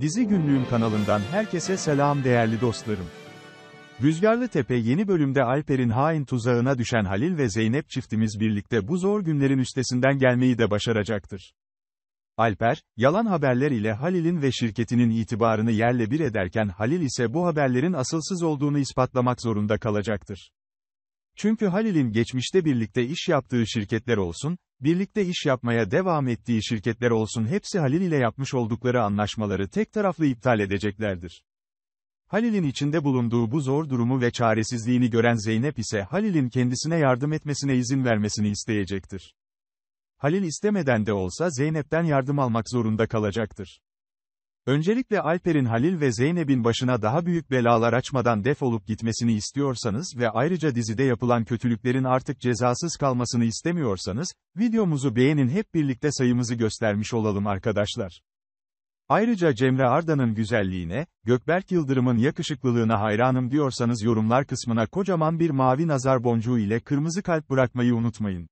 Dizi Günlüğüm kanalından herkese selam değerli dostlarım. Rüzgarlı Tepe yeni bölümde Alper'in hain tuzağına düşen Halil ve Zeynep çiftimiz birlikte bu zor günlerin üstesinden gelmeyi de başaracaktır. Alper, yalan haberler ile Halil'in ve şirketinin itibarını yerle bir ederken Halil ise bu haberlerin asılsız olduğunu ispatlamak zorunda kalacaktır. Çünkü Halil'in geçmişte birlikte iş yaptığı şirketler olsun, birlikte iş yapmaya devam ettiği şirketler olsun hepsi Halil ile yapmış oldukları anlaşmaları tek taraflı iptal edeceklerdir. Halil'in içinde bulunduğu bu zor durumu ve çaresizliğini gören Zeynep ise Halil'in kendisine yardım etmesine izin vermesini isteyecektir. Halil istemeden de olsa Zeynep'ten yardım almak zorunda kalacaktır. Öncelikle Alper'in Halil ve Zeynep'in başına daha büyük belalar açmadan def olup gitmesini istiyorsanız ve ayrıca dizide yapılan kötülüklerin artık cezasız kalmasını istemiyorsanız, videomuzu beğenin hep birlikte sayımızı göstermiş olalım arkadaşlar. Ayrıca Cemre Arda'nın güzelliğine, Gökberk Yıldırım'ın yakışıklılığına hayranım diyorsanız yorumlar kısmına kocaman bir mavi nazar boncuğu ile kırmızı kalp bırakmayı unutmayın.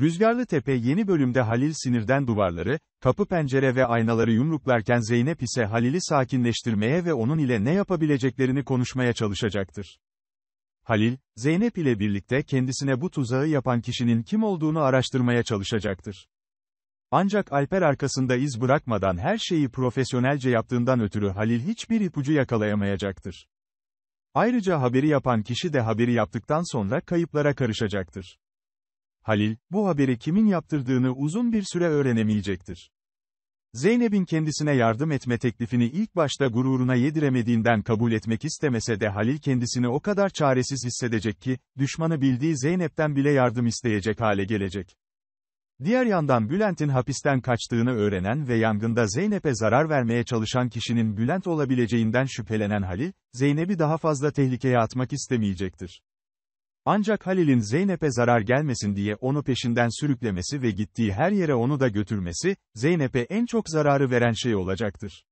Rüzgarlı Tepe yeni bölümde Halil sinirden duvarları, kapı pencere ve aynaları yumruklarken Zeynep ise Halil'i sakinleştirmeye ve onun ile ne yapabileceklerini konuşmaya çalışacaktır. Halil, Zeynep ile birlikte kendisine bu tuzağı yapan kişinin kim olduğunu araştırmaya çalışacaktır. Ancak Alper arkasında iz bırakmadan her şeyi profesyonelce yaptığından ötürü Halil hiçbir ipucu yakalayamayacaktır. Ayrıca haberi yapan kişi de haberi yaptıktan sonra kayıplara karışacaktır. Halil, bu haberi kimin yaptırdığını uzun bir süre öğrenemeyecektir. Zeynep'in kendisine yardım etme teklifini ilk başta gururuna yediremediğinden kabul etmek istemese de Halil kendisini o kadar çaresiz hissedecek ki, düşmanı bildiği Zeynep'ten bile yardım isteyecek hale gelecek. Diğer yandan Bülent'in hapisten kaçtığını öğrenen ve yangında Zeynep'e zarar vermeye çalışan kişinin Bülent olabileceğinden şüphelenen Halil, Zeynep'i daha fazla tehlikeye atmak istemeyecektir. Ancak Halil'in Zeynep'e zarar gelmesin diye onu peşinden sürüklemesi ve gittiği her yere onu da götürmesi, Zeynep'e en çok zararı veren şey olacaktır.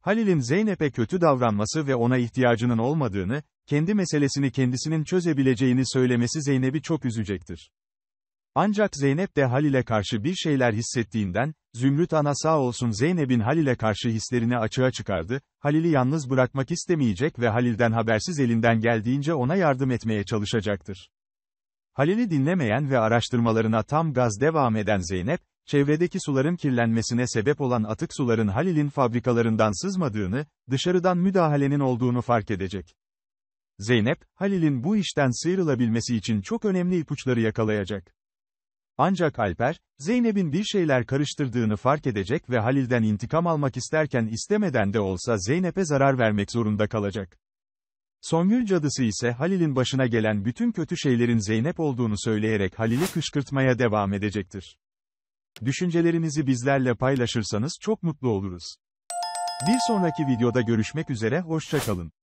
Halil'in Zeynep'e kötü davranması ve ona ihtiyacının olmadığını, kendi meselesini kendisinin çözebileceğini söylemesi Zeynep'i çok üzecektir. Ancak Zeynep de Halil'e karşı bir şeyler hissettiğinden, Zümrüt ana sağ olsun Zeynep'in Halil'e karşı hislerini açığa çıkardı, Halil'i yalnız bırakmak istemeyecek ve Halil'den habersiz elinden geldiğince ona yardım etmeye çalışacaktır. Halil'i dinlemeyen ve araştırmalarına tam gaz devam eden Zeynep, çevredeki suların kirlenmesine sebep olan atık suların Halil'in fabrikalarından sızmadığını, dışarıdan müdahalenin olduğunu fark edecek. Zeynep, Halil'in bu işten sıyrılabilmesi için çok önemli ipuçları yakalayacak. Ancak Alper, Zeynep'in bir şeyler karıştırdığını fark edecek ve Halil'den intikam almak isterken istemeden de olsa Zeynep'e zarar vermek zorunda kalacak. Songül cadısı ise Halil'in başına gelen bütün kötü şeylerin Zeynep olduğunu söyleyerek Halil'i kışkırtmaya devam edecektir. Düşüncelerinizi bizlerle paylaşırsanız çok mutlu oluruz. Bir sonraki videoda görüşmek üzere hoşçakalın.